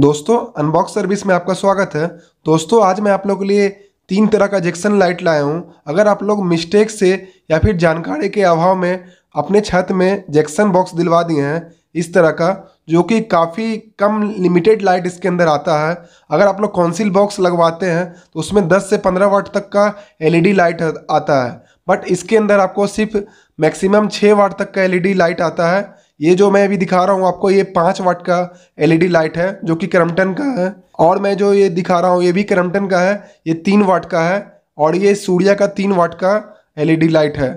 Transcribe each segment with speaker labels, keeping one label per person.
Speaker 1: दोस्तों unbox service में आपका स्वागत है दोस्तों आज मैं आप लोगों के लिए तीन तरह का जेक्शन लाइट लाया हूँ अगर आप लोग मिस्टेक से या फिर जानकारी के अभाव में अपने छत में जेक्शन बॉक्स दिलवा दिए हैं इस तरह का जो कि काफ़ी कम लिमिटेड लाइट इसके अंदर आता है अगर आप लोग कौंसिल बॉक्स लगवाते हैं तो उसमें 10 से 15 वाट तक का एलईडी लाइट e आता है बट इसके अंदर आपको सिर्फ मैक्सिमम 6 वाट तक का एलईडी लाइट e आता है ये जो मैं अभी दिखा रहा हूँ आपको ये पाँच वाट का एलईडी लाइट e है जो कि क्रम्पटन का है और मैं जो ये दिखा रहा हूँ ये भी क्रम्पटन का है ये तीन वाट का है और ये सूर्या का तीन वाट का एलईडी लाइट e है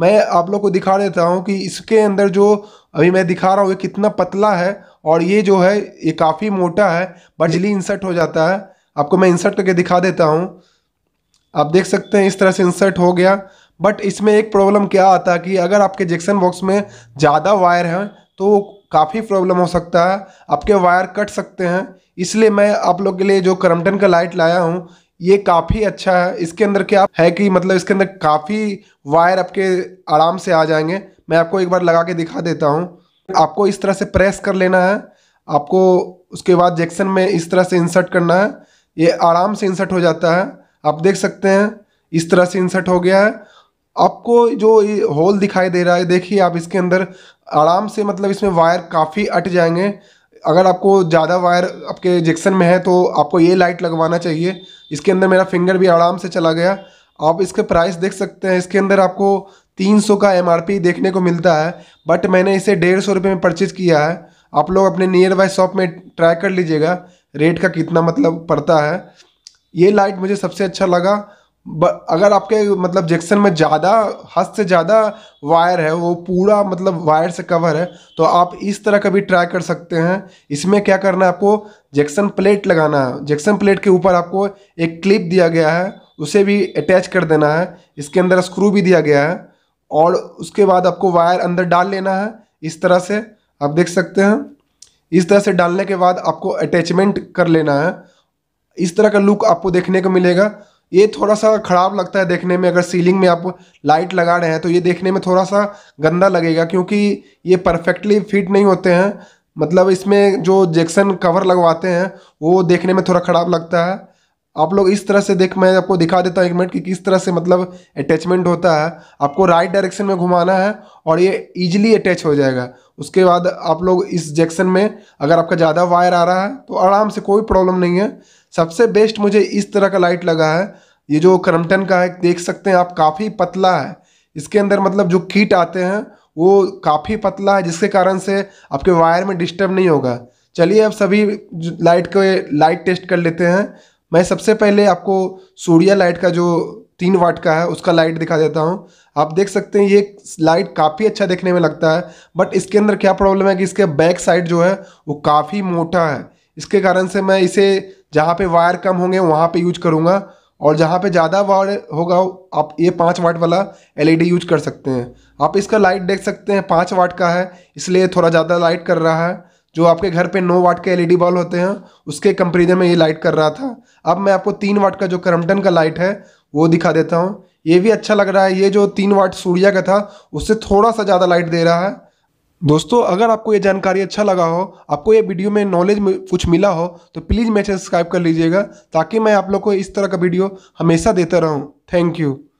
Speaker 1: मैं आप लोग को दिखा देता हूँ कि इसके अंदर जो अभी मैं दिखा रहा हूँ ये कितना पतला है और ये जो है ये काफ़ी मोटा है बजली इंसर्ट हो जाता है आपको मैं इंसर्ट करके दिखा देता हूँ आप देख सकते हैं इस तरह से इंसर्ट हो गया बट इसमें एक प्रॉब्लम क्या आता है कि अगर आपके जैक्सन बॉक्स में ज़्यादा वायर हैं तो काफ़ी प्रॉब्लम हो सकता है आपके वायर कट सकते हैं इसलिए मैं आप लोग के लिए जो करमटन का लाइट लाया हूँ ये काफ़ी अच्छा है इसके अंदर क्या है कि मतलब इसके अंदर काफ़ी वायर आपके आराम से आ जाएंगे मैं आपको एक बार लगा के दिखा देता हूँ आपको इस तरह से प्रेस कर लेना है आपको उसके बाद जैक्सन में इस तरह से इंसर्ट करना है ये आराम से इंसर्ट हो जाता है आप देख सकते हैं इस तरह से इंसर्ट हो गया है आपको जो ये होल दिखाई दे रहा है देखिए आप इसके अंदर आराम से मतलब इसमें वायर काफ़ी अट जाएंगे अगर आपको ज़्यादा वायर आपके जेक्शन में है तो आपको ये लाइट लगवाना चाहिए इसके अंदर मेरा फिंगर भी आराम से चला गया आप इसके प्राइस देख सकते हैं इसके अंदर आपको 300 का एम देखने को मिलता है बट मैंने इसे डेढ़ सौ रुपये में परचेज़ किया है आप लोग अपने नियर बाय शॉप में ट्राई कर लीजिएगा रेट का कितना मतलब पड़ता है ये लाइट मुझे सबसे अच्छा लगा अगर आपके मतलब जैक्सन में ज़्यादा हद से ज़्यादा वायर है वो पूरा मतलब वायर से कवर है तो आप इस तरह का भी ट्राई कर सकते हैं इसमें क्या करना है आपको जैक्सन प्लेट लगाना है जैक्सन प्लेट के ऊपर आपको एक क्लिप दिया गया है उसे भी अटैच कर देना है इसके अंदर स्क्रू भी दिया गया है और उसके बाद आपको वायर अंदर डाल लेना है इस तरह से आप देख सकते हैं इस तरह से डालने के बाद आपको अटैचमेंट कर लेना है इस तरह का लुक आपको देखने को मिलेगा ये थोड़ा सा ख़राब लगता है देखने में अगर सीलिंग में आप लाइट लगा रहे हैं तो ये देखने में थोड़ा सा गंदा लगेगा क्योंकि ये परफेक्टली फिट नहीं होते हैं मतलब इसमें जो जैक्सन कवर लगवाते हैं वो देखने में थोड़ा ख़राब लगता है आप लोग इस तरह से देख मैं आपको दिखा देता हूँ एक मिनट कि किस तरह से मतलब अटैचमेंट होता है आपको राइट डायरेक्शन में घुमाना है और ये इजीली अटैच हो जाएगा उसके बाद आप लोग इस जैक्शन में अगर आपका ज़्यादा वायर आ रहा है तो आराम से कोई प्रॉब्लम नहीं है सबसे बेस्ट मुझे इस तरह का लाइट लगा है ये जो क्रमटन का है देख सकते हैं आप काफ़ी पतला है इसके अंदर मतलब जो कीट आते हैं वो काफ़ी पतला है जिसके कारण से आपके वायर में डिस्टर्ब नहीं होगा चलिए अब सभी लाइट को लाइट टेस्ट कर लेते हैं मैं सबसे पहले आपको सूर्या लाइट का जो तीन वाट का है उसका लाइट दिखा देता हूँ आप देख सकते हैं ये लाइट काफ़ी अच्छा देखने में लगता है बट इसके अंदर क्या प्रॉब्लम है कि इसके बैक साइड जो है वो काफ़ी मोटा है इसके कारण से मैं इसे जहाँ पे वायर कम होंगे वहाँ पे यूज करूँगा और जहाँ पे ज़्यादा वायर होगा आप ये पाँच वाट वाला एलईडी यूज कर सकते हैं आप इसका लाइट देख सकते हैं पाँच वाट का है इसलिए थोड़ा ज़्यादा लाइट कर रहा है जो आपके घर पे 9 वाट के एलईडी e बल्ब होते हैं उसके कंपेरिजन में ये लाइट कर रहा था अब मैं आपको तीन वाट का जो करमटन का लाइट है वो दिखा देता हूँ ये भी अच्छा लग रहा है ये जो तीन वाट सूर्या का था उससे थोड़ा सा ज़्यादा लाइट दे रहा है दोस्तों अगर आपको ये जानकारी अच्छा लगा हो आपको ये वीडियो में नॉलेज कुछ मिला हो तो प्लीज़ मेरे सब्सक्राइब कर लीजिएगा ताकि मैं आप लोग को इस तरह का वीडियो हमेशा देता रहूँ थैंक यू